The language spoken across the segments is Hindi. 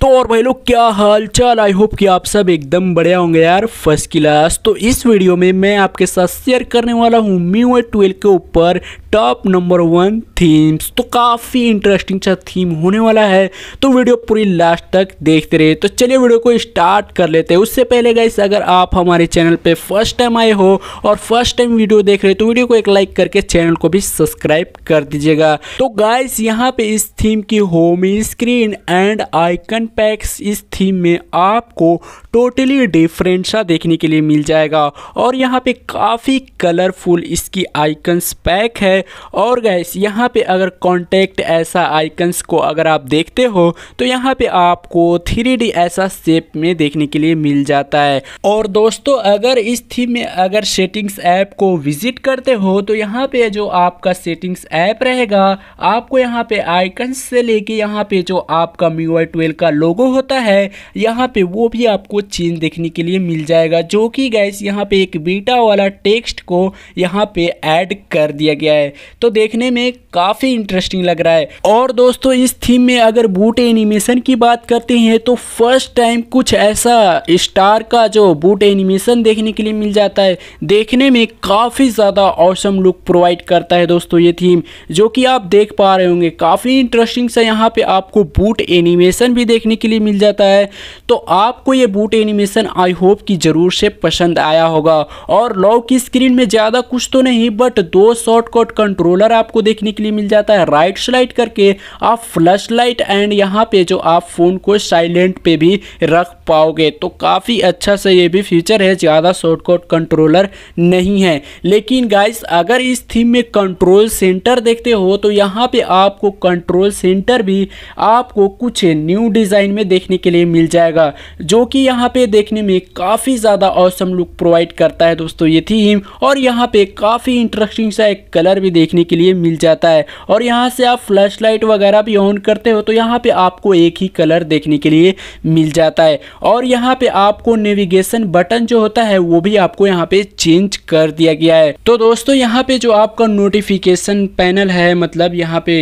तो और भाई लोग क्या हाल चाल आई होप कि आप सब एकदम बढ़िया होंगे यार फर्स्ट क्लास तो इस वीडियो में मैं आपके साथ शेयर करने वाला हूँ म्यू ए ट्वेल्व के ऊपर टॉप नंबर वन थीम्स तो काफ़ी इंटरेस्टिंग सा थीम होने वाला है तो वीडियो पूरी लास्ट तक देखते रहे तो चलिए वीडियो को स्टार्ट कर लेते हैं उससे पहले गाइस अगर आप हमारे चैनल पे फर्स्ट टाइम आए हो और फर्स्ट टाइम वीडियो देख रहे हो तो वीडियो को एक लाइक करके चैनल को भी सब्सक्राइब कर दीजिएगा तो गाइस यहाँ पे इस थीम की home screen and icon packs इस थीम में आपको टोटली डिफरेंट सा देखने के लिए मिल जाएगा और यहाँ पे काफ़ी कलरफुल इसकी आइकन्स पैक है और गैस यहाँ पे अगर कॉन्टेक्ट ऐसा आइकन्स को अगर आप देखते हो तो यहाँ पे आपको थ्री ऐसा शेप में देखने के लिए मिल जाता है और दोस्तों अगर इस थीम में अगर सेटिंग्स ऐप को विजिट करते हो तो यहाँ पे जो आपका सेटिंग्स ऐप रहेगा आपको यहाँ पे आइकन से लेके यहाँ पे जो आपका मीवाई ट्वेल्व का लोगो होता है यहाँ पे वो भी आपको चेंज देखने के लिए मिल जाएगा जो कि गैस यहाँ पे एक बीटा वाला टेक्स्ट को यहाँ पे ऐड कर दिया गया है तो देखने में काफ़ी इंटरेस्टिंग लग रहा है और दोस्तों इस थीम में अगर बूट एनिमेशन की बात करते हैं तो फर्स्ट टाइम कुछ ऐसा स्टार का जो बूट एनिमेशन देखने के लिए मिल जाता है देखने में काफ़ी ज़्यादा औसम लुक प्रोवाइड करता है दोस्तों ये थीम जो कि आप देख पा रहे होंगे काफ़ी इंटरेस्टिंग सा यहाँ पे आपको बूट एनिमेशन भी देखने देखने के लिए मिल जाता है तो आपको ये बूट एनिमेशन आई होप कि ज़रूर से पसंद आया होगा और लॉक की स्क्रीन में ज़्यादा कुछ तो नहीं बट दो शॉर्टकट कंट्रोलर आपको देखने के लिए मिल जाता है राइट स्लाइड करके आप फ्लश लाइट एंड यहाँ पे जो आप फ़ोन को साइलेंट पे भी रख पाओगे तो काफ़ी अच्छा सा ये भी फीचर है ज़्यादा शॉर्टकट कंट्रोलर नहीं है लेकिन गाइस अगर इस थीम में कंट्रोल सेंटर देखते हो तो यहाँ पे आपको कंट्रोल सेंटर भी आपको कुछ न्यू डिज़ाइन डिज़ाइन में देखने के लिए मिल जाएगा जो कि यहाँ पे देखने में काफ़ी ज़्यादा औसम लुक प्रोवाइड करता है दोस्तों ये थीम और यहाँ पे काफ़ी इंटरेस्टिंग सा एक कलर भी देखने के लिए मिल जाता है और यहाँ से आप फ्लैश लाइट वगैरह भी ऑन करते हो तो यहाँ पर आपको एक ही कलर देखने के लिए मिल जाता है और यहाँ पर आपको नेविगेशन बटन जो होता है वो भी आपको यहाँ पे चेंज कर दिया गया है तो दोस्तों यहाँ पे जो आपका नोटिफिकेशन पैनल है मतलब यहाँ पे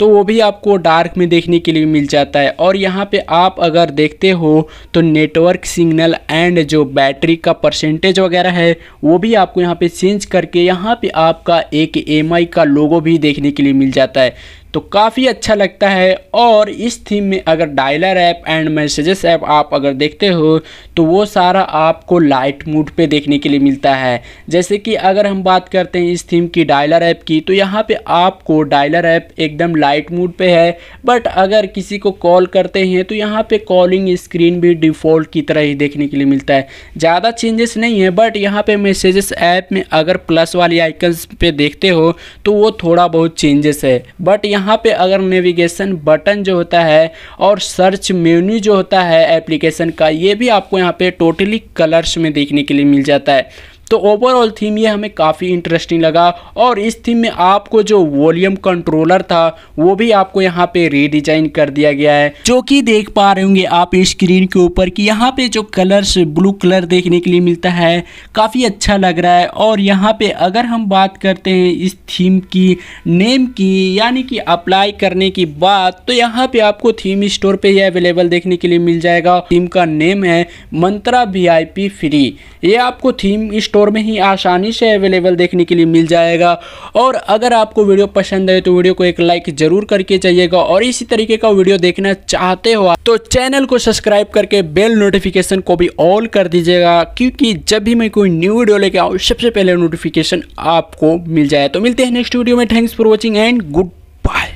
तो वो भी आपको डार्क में देखने के लिए मिल जाता है और यहाँ पे आप अगर देखते हो तो नेटवर्क सिग्नल एंड जो बैटरी का परसेंटेज वगैरह है वो भी आपको यहाँ पे चेंज करके यहाँ पे आपका एक एम का लोगो भी देखने के लिए मिल जाता है तो काफ़ी अच्छा लगता है और इस थीम में अगर dialer app and messages app आप अगर देखते हो तो वो सारा आपको लाइट मूड पे देखने के लिए मिलता है जैसे कि अगर हम बात करते हैं इस थीम की डायलर ऐप की तो यहाँ पे आपको डायलर ऐप एकदम लाइट मूड पे है बट अगर किसी को कॉल करते हैं तो यहाँ पे कॉलिंग स्क्रीन भी डिफ़ॉल्ट की तरह ही देखने के लिए मिलता है ज़्यादा चेंजेस नहीं है बट यहाँ पर मैसेजेस ऐप में अगर प्लस वाली आइकन्स पर देखते हो तो वो थोड़ा बहुत चेंजेस है बट यहाँ यहाँ पे अगर नेविगेशन बटन जो होता है और सर्च मेन्यू जो होता है एप्लीकेशन का ये भी आपको यहाँ पे टोटली कलर्स में देखने के लिए मिल जाता है तो ओवरऑल थीम ये हमें काफ़ी इंटरेस्टिंग लगा और इस थीम में आपको जो वॉल्यूम कंट्रोलर था वो भी आपको यहाँ पे रीडिजाइन कर दिया गया है जो कि देख पा रहे होंगे आप स्क्रीन के ऊपर कि यहाँ पे जो कलर्स ब्लू कलर देखने के लिए मिलता है काफ़ी अच्छा लग रहा है और यहाँ पे अगर हम बात करते हैं इस थीम की नेम की यानी कि अप्लाई करने की बात तो यहाँ पे आपको थीम स्टोर पे यह अवेलेबल देखने के लिए मिल जाएगा थीम का नेम है मंत्रा वी फ्री ये आपको थीम स्टोर स्टोर में ही आसानी से अवेलेबल देखने के लिए मिल जाएगा और अगर आपको वीडियो पसंद है तो वीडियो को एक लाइक ज़रूर करके जाइएगा और इसी तरीके का वीडियो देखना चाहते हो तो चैनल को सब्सक्राइब करके बेल नोटिफिकेशन को भी ऑल कर दीजिएगा क्योंकि जब भी मैं कोई न्यू वीडियो लेके आऊँ सबसे पहले नोटिफिकेशन आपको मिल जाए तो मिलते हैं नेक्स्ट वीडियो में thanks for watching and good bye